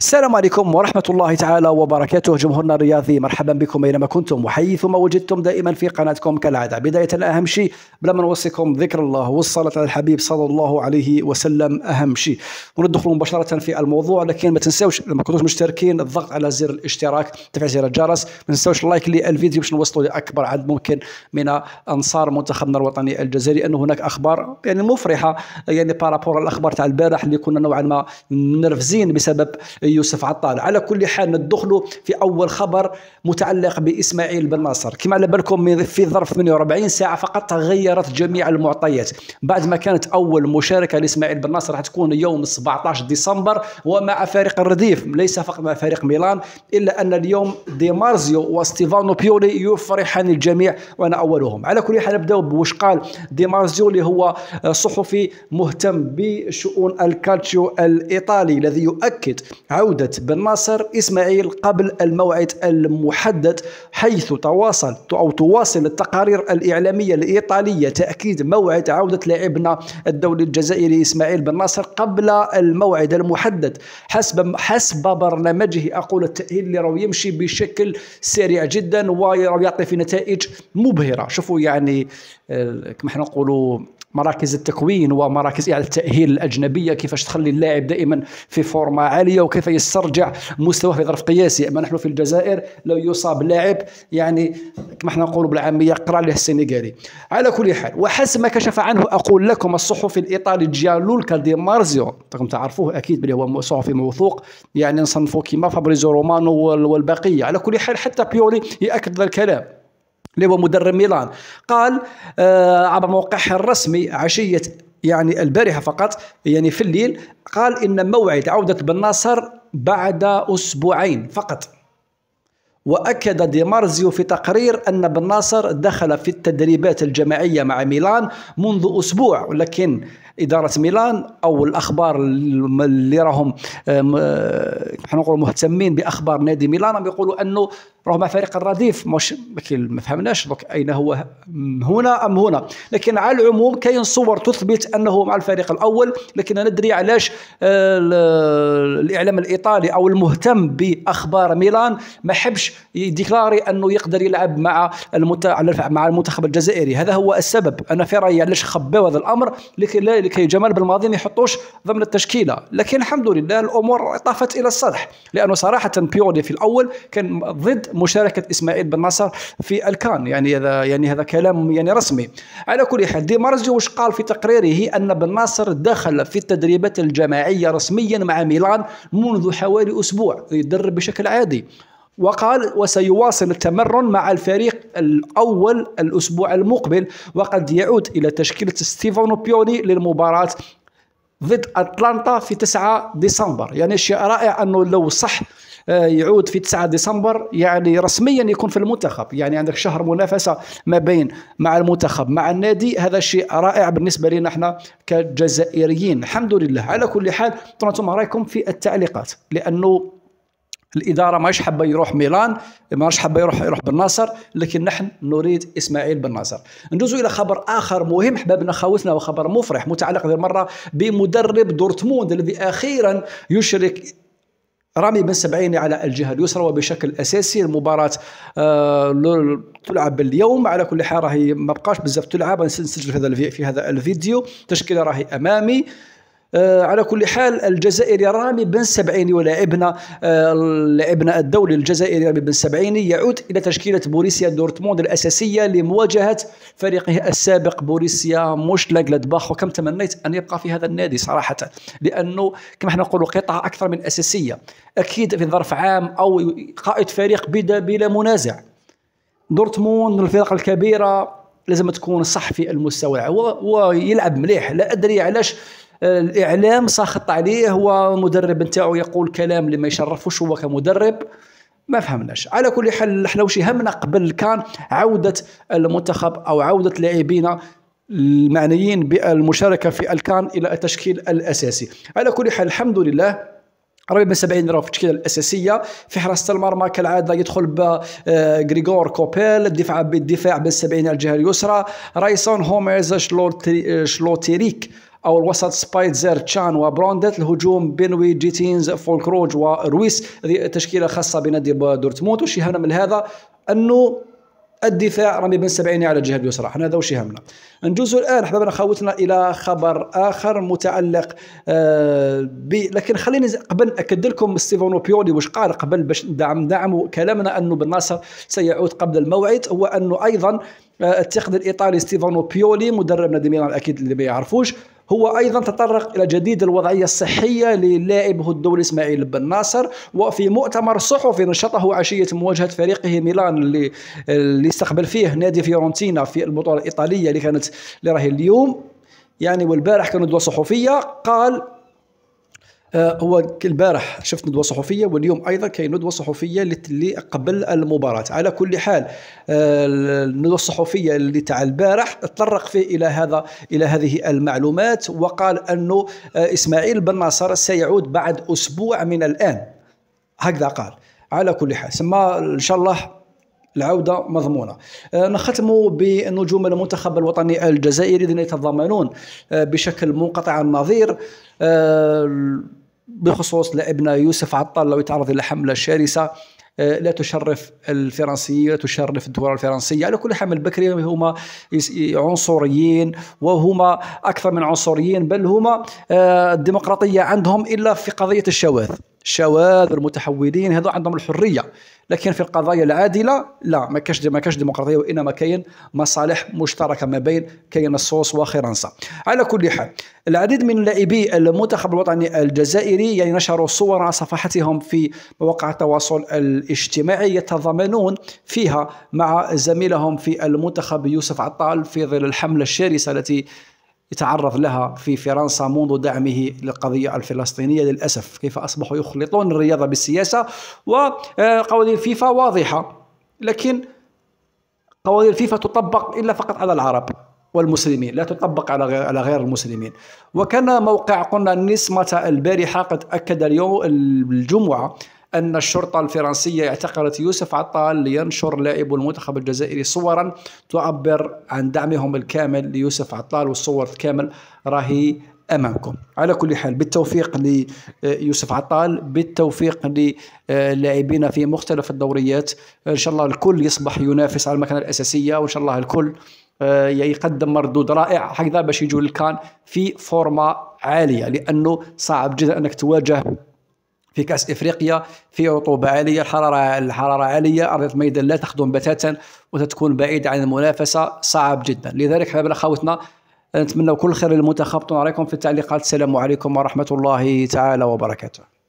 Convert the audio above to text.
السلام عليكم ورحمة الله تعالى وبركاته جمهورنا الرياضي مرحبا بكم أينما كنتم وحيثما وجدتم دائما في قناتكم كالعادة بداية أهم شيء بلا ما نوصيكم ذكر الله والصلاة على الحبيب صلى الله عليه وسلم أهم شيء وندخل مباشرة في الموضوع لكن ما تنساوش لما كنتوش مشتركين الضغط على زر الاشتراك تفعيل زر الجرس ما تنساوش اللايك للفيديو باش نوصلوا لأكبر عدد ممكن من أنصار منتخبنا الوطني الجزائري أن هناك أخبار يعني مفرحة يعني بارابور الأخبار تاع البارح اللي كنا نوعا ما منرفزين بسبب يوسف عطال على كل حال ندخلوا في أول خبر متعلق بإسماعيل بن ناصر كما على بالكم في ظرف 48 ساعة فقط تغيرت جميع المعطيات بعد ما كانت أول مشاركة لإسماعيل بن ناصر هتكون يوم 17 ديسمبر ومع فريق الرديف ليس فقط مع فريق ميلان إلا أن اليوم دي مارزيو وستيفانو بيولي يفرحان الجميع وأنا أولهم على كل حال نبداو بوش قال دي مارزيو اللي هو صحفي مهتم بشؤون الكالتشيو الإيطالي الذي يؤكد عودة بن ناصر إسماعيل قبل الموعد المحدد حيث تواصل أو تواصل التقارير الإعلامية الإيطالية تأكيد موعد عودة لاعبنا الدولي الجزائري إسماعيل بن ناصر قبل الموعد المحدد حسب حسب برنامجه أقول التأهيل اللي راه يمشي بشكل سريع جدا ويعطي في نتائج مبهرة شوفوا يعني آه، كما حنا نقولوا مراكز التكوين ومراكز اعاده يعني التاهيل الاجنبيه كيفاش تخلي اللاعب دائما في فورمه عاليه وكيف يسترجع مستواه في ظرف قياسي اما نحن في الجزائر لو يصاب لاعب يعني كما احنا نقولوا بالعاميه قرا له السنغالي على كل حال وحسب ما كشف عنه اقول لكم الصحفي الايطالي جيالولكا دي مارزيو انتم تعرفوه اكيد بلي هو صحفي موثوق يعني نصنفوه كيما فابريزو رومانو والبقيه على كل حال حتى بيولي ياكد الكلام اللي هو مدرب ميلان قال آه عبر موقعه الرسمي عشيه يعني البارحه فقط يعني في الليل قال ان موعد عوده بن ناصر بعد اسبوعين فقط واكد دي مارزيو في تقرير ان بن ناصر دخل في التدريبات الجماعيه مع ميلان منذ اسبوع ولكن اداره ميلان او الاخبار اللي راهم آه، مهتمين باخبار نادي ميلان بيقولوا انه رغم فريق الرديف مش ما فهمناش دوك اين هو هنا ام هنا لكن على العموم كاين صور تثبت انه مع الفريق الاول لكن انا ندري علاش آه، الاعلام الايطالي او المهتم باخبار ميلان ما حبش يديكلاري انه يقدر يلعب مع المت... مع المنتخب الجزائري هذا هو السبب انا في رايي علاش خباو هذا الامر لكي لكي جمال بالماضي ما يحطوش ضمن التشكيله لكن الحمد لله الامور طافت الى السطح لانه صراحه بيولي في الاول كان ضد مشاركه اسماعيل بن نصر في الكان يعني هذا يعني هذا كلام يعني رسمي على كل حال دي وش قال في تقريره ان بن نصر دخل في التدريبات الجماعيه رسميا مع ميلان منذ حوالي اسبوع يدرب بشكل عادي وقال وسيواصل التمرن مع الفريق الأول الأسبوع المقبل وقد يعود إلى تشكيلة ستيفانو بيوني للمباراة ضد أتلانتا في 9 ديسمبر يعني شيء رائع أنه لو صح آه، يعود في 9 ديسمبر يعني رسميا يكون في المنتخب يعني عندك شهر منافسه ما بين مع المنتخب مع النادي هذا شيء رائع بالنسبه لنا احنا كجزائريين الحمد لله على كل حال طرنتم رايكم في التعليقات لانه الاداره ماش حابه يروح ميلان ماش حابه يروح يروح بالناصر لكن نحن نريد اسماعيل بالناصر ندوزو الى خبر اخر مهم حبابنا خاوتنا وخبر مفرح متعلق هذه المره بمدرب دورتموند الذي اخيرا يشرك رامي بن سبعيني على الجهه اليسرى وبشكل اساسي المباراه آه تلعب اليوم على كل حال راهي ما بقاش بزاف تلعب نسجل في هذا في هذا الفيديو تشكيله راهي امامي آه، على كل حال الجزائري رامي بن سبعيني ولاعبنا آه، لاعبنا الدولي الجزائري رامي بن سبعيني يعود الى تشكيله بوريسيا دورتموند الاساسيه لمواجهه فريقه السابق بوريسيا موشلا جلادباخ وكم تمنيت ان يبقى في هذا النادي صراحه لانه كما احنا نقولوا قطعه اكثر من اساسيه اكيد في ظرف عام او قائد فريق بدا بلا منازع دورتموند الفرق الكبيره لازم تكون صح في المستوى ويلعب مليح لا ادري علاش الاعلام ساخط عليه هو نتاعو يقول كلام اللي ما يشرفوش هو كمدرب ما فهمناش على كل حال احنا واش يهمنا قبل كان عوده المنتخب او عوده لاعبينا المعنيين بالمشاركه في الكان الى التشكيل الاساسي على كل حال الحمد لله قريب من 70 راه في التشكيله الاساسيه في حراسه المرمى كالعاده يدخل ب آه، غريغور كوبيل الدفاع بالدفاع بال 70 على الجهه اليسرى رايسون هوميرز شلوتيريك او الوسط سبايتزر تشان وبروندت الهجوم بنوي جيتينز فولكروج ورويس هذه تشكيله خاصه بنادي دورتموند وش يهمنا من هذا انه الدفاع رمي بن سبعيني على الجهه اليسرى حنا هذا وش يهمنا نجوز الان احبابنا خوتنا الى خبر اخر متعلق آه ب لكن خليني قبل اكد لكم ستيفانو بيولي وش قال قبل باش ندعم دعم كلامنا انه بن ناصر سيعود قبل الموعد هو انه ايضا آه، التقد الايطالي ستيفانو بيولي مدرب نادي ميلان اكيد اللي ما يعرفوش هو أيضا تطرق إلى جديد الوضعية الصحية للاعبه الدولي إسماعيل بن ناصر وفي مؤتمر صحفي نشطه عشية مواجهة فريقه ميلان اللي, اللي استقبل فيه نادي فيورنتينا في البطولة الإيطالية اللي كانت اللي راهي اليوم يعني والبارح كانوا دول صحفية قال آه، هو البارح شفت ندوه صحفيه واليوم ايضا كاين ندوه صحفيه اللي قبل المباراه على كل حال آه، الندوه الصحفيه اللي تاع البارح تطرق فيه الى هذا الى هذه المعلومات وقال انه آه، اسماعيل بن ناصر سيعود بعد اسبوع من الان هكذا قال على كل حال سما ان شاء الله العودة مضمونة نختم بنجوم المنتخب الوطني الجزائري الذين يتضامنون بشكل منقطع النظير بخصوص لابنه يوسف عطال لو يتعرض الى حمله شرسه آه، لا تشرف الفرنسيين لا تشرف الدوله الفرنسيه على كل حال البكري هما عنصريين وهما اكثر من عنصريين بل هما آه، الديمقراطيه عندهم الا في قضيه الشواذ الشواذ المتحولين هذو عندهم الحريه لكن في القضايا العادله لا ما كاش ما كاش ديمقراطيه وانما كاين مصالح مشتركه ما بين كاين الصوص وفرنسا على كل حال العديد من لاعبي المنتخب الوطني الجزائري يعني نشروا صور على صفحتهم في مواقع التواصل الاجتماعي يتضامنون فيها مع زميلهم في المنتخب يوسف عطال في ظل الحمله الشرسه التي يتعرض لها في فرنسا منذ دعمه للقضية الفلسطينية للأسف كيف أصبحوا يخلطون الرياضة بالسياسة وقوانين الفيفا واضحة لكن قوانين الفيفا تطبق إلا فقط على العرب والمسلمين لا تطبق على على غير المسلمين وكان موقع قلنا النسمة البارحة قد أكد اليوم الجمعة أن الشرطة الفرنسية اعتقلت يوسف عطال لينشر لاعب المنتخب الجزائري صورا تعبر عن دعمهم الكامل ليوسف عطال والصور الكامل راهي امامكم على كل حال بالتوفيق ليوسف عطال بالتوفيق للاعبين في مختلف الدوريات ان شاء الله الكل يصبح ينافس على المكانه الاساسيه وان شاء الله الكل آه، يقدم مردود رائع هكذا باش يجوا للكان في فورما عاليه لانه صعب جدا انك تواجه في كاس افريقيا في رطوبه عاليه الحراره الحراره عاليه ارض الميدان لا تخدم بتاتا وتتكون بعيده عن المنافسه صعب جدا لذلك حبايبنا خوتنا نتمنى كل خير للمنتخب نراكم في التعليقات السلام عليكم ورحمه الله تعالى وبركاته